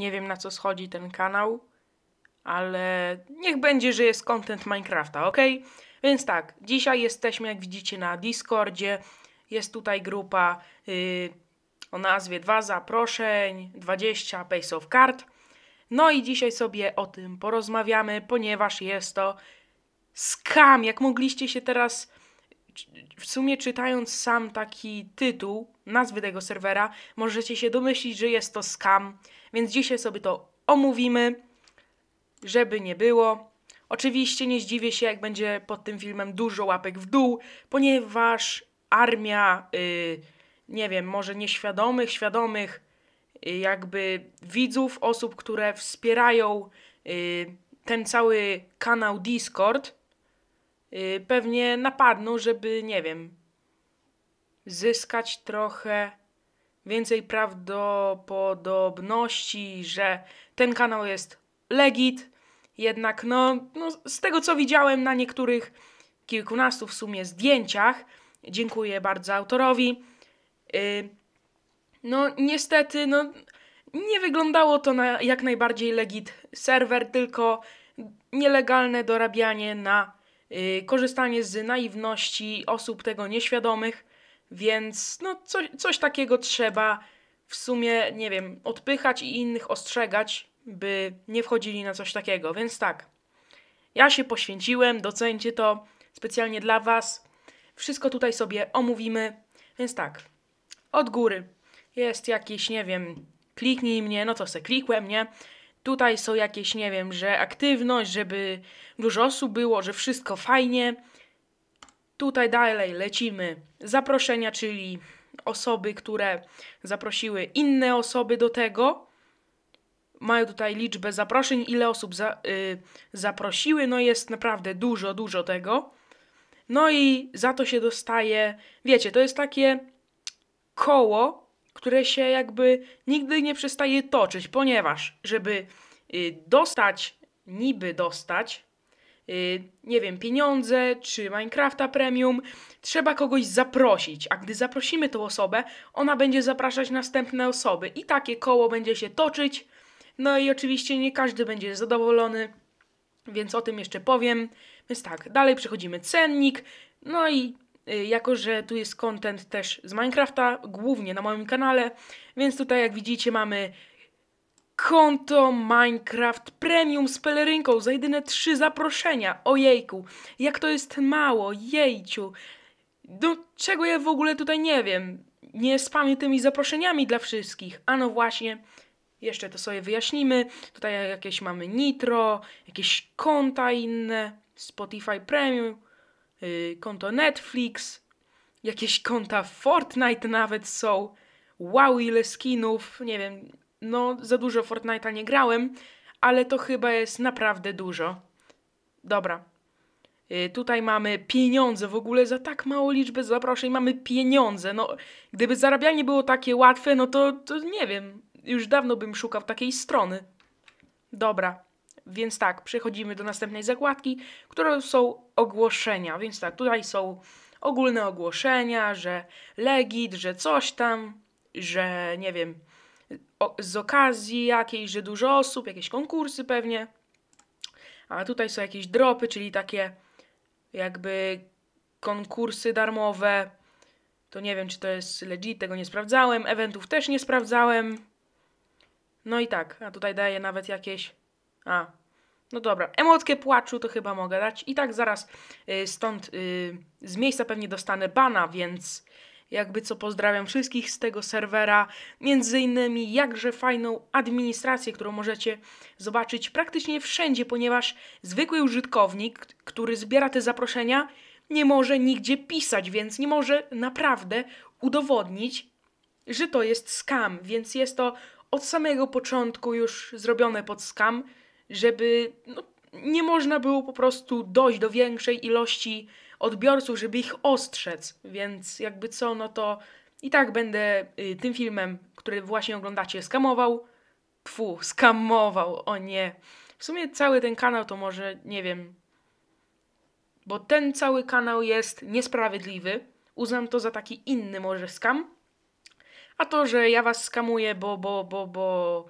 Nie wiem na co schodzi ten kanał, ale niech będzie, że jest content Minecrafta, ok? Więc tak, dzisiaj jesteśmy, jak widzicie, na Discordzie. Jest tutaj grupa yy, o nazwie 2 zaproszeń, 20 Pace of Card. No i dzisiaj sobie o tym porozmawiamy, ponieważ jest to skam. Jak mogliście się teraz w sumie czytając sam taki tytuł, nazwy tego serwera, możecie się domyślić, że jest to scam, więc dzisiaj sobie to omówimy, żeby nie było. Oczywiście nie zdziwię się, jak będzie pod tym filmem dużo łapek w dół, ponieważ armia, yy, nie wiem, może nieświadomych, świadomych yy, jakby widzów, osób, które wspierają yy, ten cały kanał Discord – Y, pewnie napadną, żeby, nie wiem, zyskać trochę więcej prawdopodobności, że ten kanał jest legit. Jednak, no, no z tego co widziałem na niektórych kilkunastu w sumie zdjęciach, dziękuję bardzo autorowi. Y, no, niestety, no, nie wyglądało to na jak najbardziej legit serwer, tylko nielegalne dorabianie na Y, korzystanie z naiwności osób tego nieświadomych, więc no coś, coś takiego trzeba w sumie, nie wiem, odpychać i innych ostrzegać, by nie wchodzili na coś takiego. Więc tak, ja się poświęciłem, docencie to specjalnie dla Was. Wszystko tutaj sobie omówimy. Więc tak, od góry jest jakiś, nie wiem, kliknij mnie, no to se klikłem, nie? tutaj są jakieś, nie wiem, że aktywność, żeby dużo osób było, że wszystko fajnie. Tutaj dalej lecimy. Zaproszenia, czyli osoby, które zaprosiły inne osoby do tego. Mają tutaj liczbę zaproszeń, ile osób za, y, zaprosiły. No jest naprawdę dużo, dużo tego. No i za to się dostaje, wiecie, to jest takie koło, które się jakby nigdy nie przestaje toczyć, ponieważ żeby y, dostać, niby dostać, y, nie wiem, pieniądze czy Minecrafta Premium, trzeba kogoś zaprosić, a gdy zaprosimy tą osobę, ona będzie zapraszać następne osoby i takie koło będzie się toczyć. No i oczywiście nie każdy będzie zadowolony, więc o tym jeszcze powiem. Więc tak, dalej przechodzimy cennik, no i Y, jako że tu jest content też z Minecrafta, głównie na moim kanale, więc tutaj jak widzicie mamy konto Minecraft Premium z pelerynką za jedyne trzy zaproszenia. Ojejku, jak to jest mało, jejciu. Do no, czego ja w ogóle tutaj nie wiem. Nie spamię tymi zaproszeniami dla wszystkich. A no właśnie, jeszcze to sobie wyjaśnimy. Tutaj jakieś mamy Nitro, jakieś konta inne, Spotify Premium, Y, konto Netflix, jakieś konta Fortnite nawet są. Wow, ile skinów, nie wiem, no za dużo Fortnite'a nie grałem, ale to chyba jest naprawdę dużo. Dobra. Y, tutaj mamy pieniądze w ogóle za tak małą liczbę zaproszeń mamy pieniądze. No, gdyby zarabianie było takie łatwe, no to, to nie wiem, już dawno bym szukał takiej strony. Dobra. Więc tak, przechodzimy do następnej zakładki, którą są ogłoszenia. Więc tak, tutaj są ogólne ogłoszenia, że legit, że coś tam, że nie wiem, o, z okazji jakiejś, że dużo osób, jakieś konkursy pewnie. A tutaj są jakieś dropy, czyli takie jakby konkursy darmowe. To nie wiem, czy to jest legit, tego nie sprawdzałem. Eventów też nie sprawdzałem. No i tak, a tutaj daje nawet jakieś. A, no dobra, emotkę płaczu to chyba mogę dać. I tak zaraz y, stąd y, z miejsca pewnie dostanę bana, więc jakby co pozdrawiam wszystkich z tego serwera. Między innymi jakże fajną administrację, którą możecie zobaczyć praktycznie wszędzie, ponieważ zwykły użytkownik, który zbiera te zaproszenia, nie może nigdzie pisać, więc nie może naprawdę udowodnić, że to jest scam, więc jest to od samego początku już zrobione pod scam żeby no, nie można było po prostu dojść do większej ilości odbiorców, żeby ich ostrzec. Więc jakby co, no to i tak będę y, tym filmem, który właśnie oglądacie, skamował. Pfu, skamował, o nie. W sumie cały ten kanał to może, nie wiem, bo ten cały kanał jest niesprawiedliwy. Uznam to za taki inny może skam. A to, że ja was skamuję, bo, bo, bo, bo,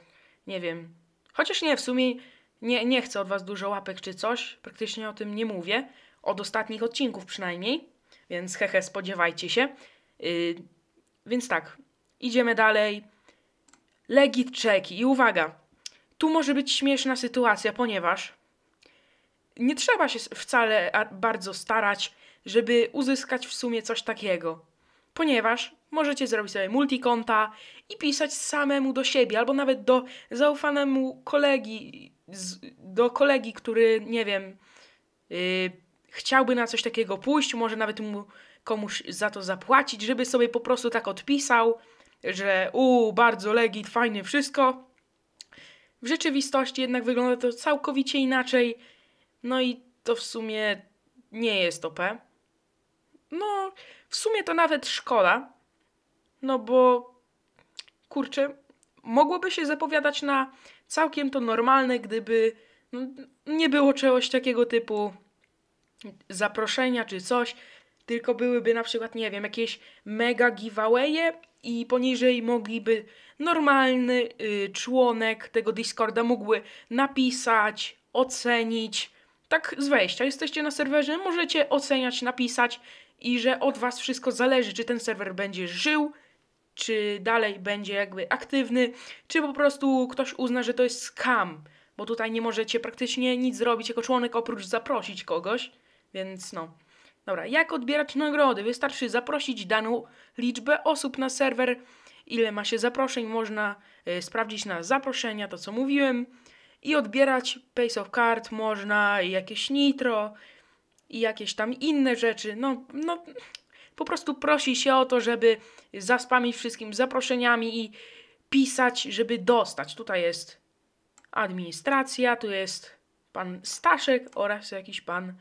nie wiem. Chociaż nie, w sumie nie, nie chcę od Was dużo łapek czy coś, praktycznie o tym nie mówię, od ostatnich odcinków przynajmniej, więc hehe, spodziewajcie się. Yy, więc tak, idziemy dalej. Legit czeki i uwaga, tu może być śmieszna sytuacja, ponieważ nie trzeba się wcale bardzo starać, żeby uzyskać w sumie coś takiego ponieważ możecie zrobić sobie multikonta i pisać samemu do siebie, albo nawet do zaufanemu kolegi, do kolegi, który, nie wiem, yy, chciałby na coś takiego pójść, może nawet mu komuś za to zapłacić, żeby sobie po prostu tak odpisał, że u, bardzo legit, fajny wszystko. W rzeczywistości jednak wygląda to całkowicie inaczej, no i to w sumie nie jest OP. No, w sumie to nawet szkoda, no bo kurczę, mogłoby się zapowiadać na całkiem to normalne, gdyby no, nie było czegoś takiego typu zaproszenia czy coś, tylko byłyby na przykład, nie wiem, jakieś mega giveawaye i poniżej mogliby normalny y, członek tego Discorda mógłby napisać, ocenić. Tak z wejścia jesteście na serwerze, możecie oceniać, napisać i że od Was wszystko zależy, czy ten serwer będzie żył, czy dalej będzie jakby aktywny, czy po prostu ktoś uzna, że to jest scam, bo tutaj nie możecie praktycznie nic zrobić jako członek oprócz zaprosić kogoś, więc no. Dobra, jak odbierać nagrody? Wystarczy zaprosić daną liczbę osób na serwer, ile ma się zaproszeń, można y, sprawdzić na zaproszenia, to co mówiłem, i odbierać Pace of Card można, jakieś Nitro, i jakieś tam inne rzeczy. No, no, po prostu prosi się o to, żeby zaspamić wszystkim zaproszeniami i pisać, żeby dostać. Tutaj jest administracja, tu jest pan Staszek oraz jakiś pan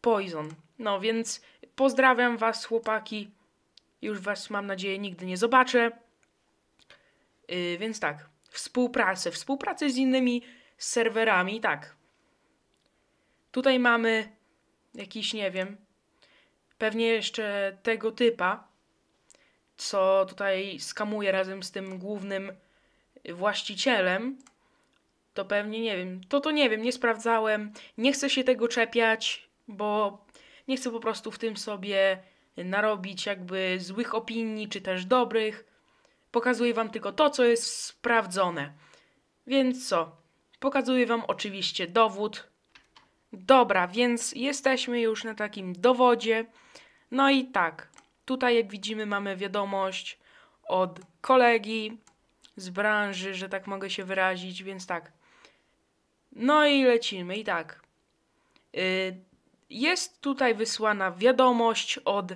Poison. No więc pozdrawiam was chłopaki. Już was mam nadzieję nigdy nie zobaczę. Yy, więc tak, współpracę, współpracę z innymi serwerami, tak. Tutaj mamy jakiś, nie wiem, pewnie jeszcze tego typa, co tutaj skamuje razem z tym głównym właścicielem, to pewnie nie wiem. To to nie wiem, nie sprawdzałem. Nie chcę się tego czepiać, bo nie chcę po prostu w tym sobie narobić jakby złych opinii, czy też dobrych. Pokazuję Wam tylko to, co jest sprawdzone. Więc co? Pokazuję Wam oczywiście dowód, Dobra, więc jesteśmy już na takim dowodzie. No i tak, tutaj jak widzimy mamy wiadomość od kolegi z branży, że tak mogę się wyrazić, więc tak. No i lecimy i tak. Y, jest tutaj wysłana wiadomość od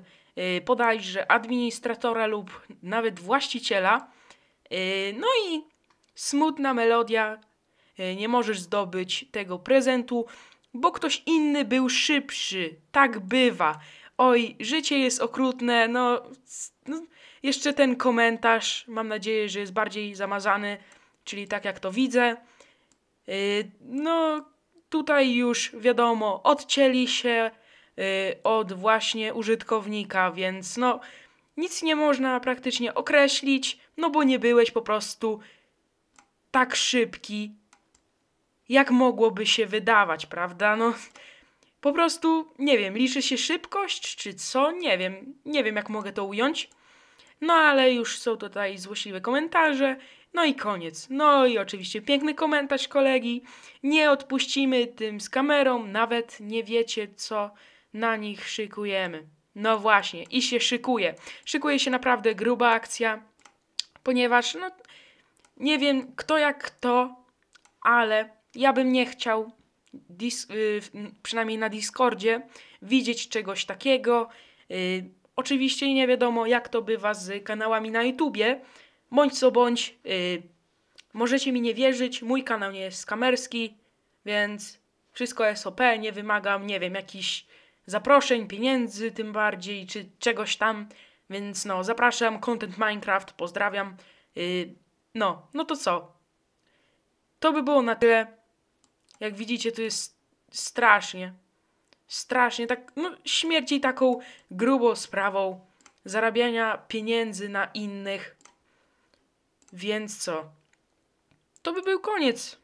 podajże y, administratora lub nawet właściciela. Y, no i smutna melodia. Nie możesz zdobyć tego prezentu bo ktoś inny był szybszy. Tak bywa. Oj, życie jest okrutne, no, no jeszcze ten komentarz, mam nadzieję, że jest bardziej zamazany, czyli tak jak to widzę. Yy, no, tutaj już wiadomo, odcięli się yy, od właśnie użytkownika, więc no, nic nie można praktycznie określić, no bo nie byłeś po prostu tak szybki jak mogłoby się wydawać, prawda? No, po prostu, nie wiem, liczy się szybkość, czy co? Nie wiem, nie wiem jak mogę to ująć. No ale już są tutaj złośliwe komentarze. No i koniec. No i oczywiście piękny komentarz kolegi. Nie odpuścimy tym z kamerą, nawet nie wiecie co na nich szykujemy. No właśnie, i się szykuje. Szykuje się naprawdę gruba akcja, ponieważ no nie wiem kto jak kto, ale ja bym nie chciał, dis- y, przynajmniej na Discordzie, widzieć czegoś takiego. Y, oczywiście nie wiadomo, jak to bywa z kanałami na YouTubie. Bądź co bądź, y, możecie mi nie wierzyć, mój kanał nie jest kamerski, więc wszystko SOP, nie wymagam, nie wiem, jakichś zaproszeń, pieniędzy tym bardziej, czy czegoś tam. Więc no, zapraszam, content Minecraft, pozdrawiam. Y, no, no to co? To by było na tyle. Jak widzicie, to jest strasznie, strasznie, tak, no, śmierci taką grubą sprawą zarabiania pieniędzy na innych. Więc co? To by był koniec.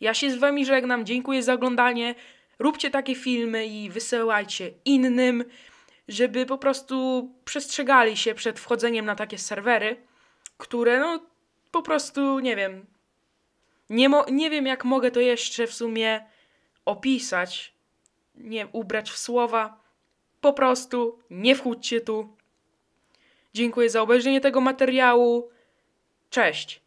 Ja się z wami żegnam, dziękuję za oglądanie. Róbcie takie filmy i wysyłajcie innym, żeby po prostu przestrzegali się przed wchodzeniem na takie serwery, które no po prostu, nie wiem, nie, mo- nie wiem, jak mogę to jeszcze w sumie opisać, nie ubrać w słowa. Po prostu nie wchódźcie tu. Dziękuję za obejrzenie tego materiału. Cześć.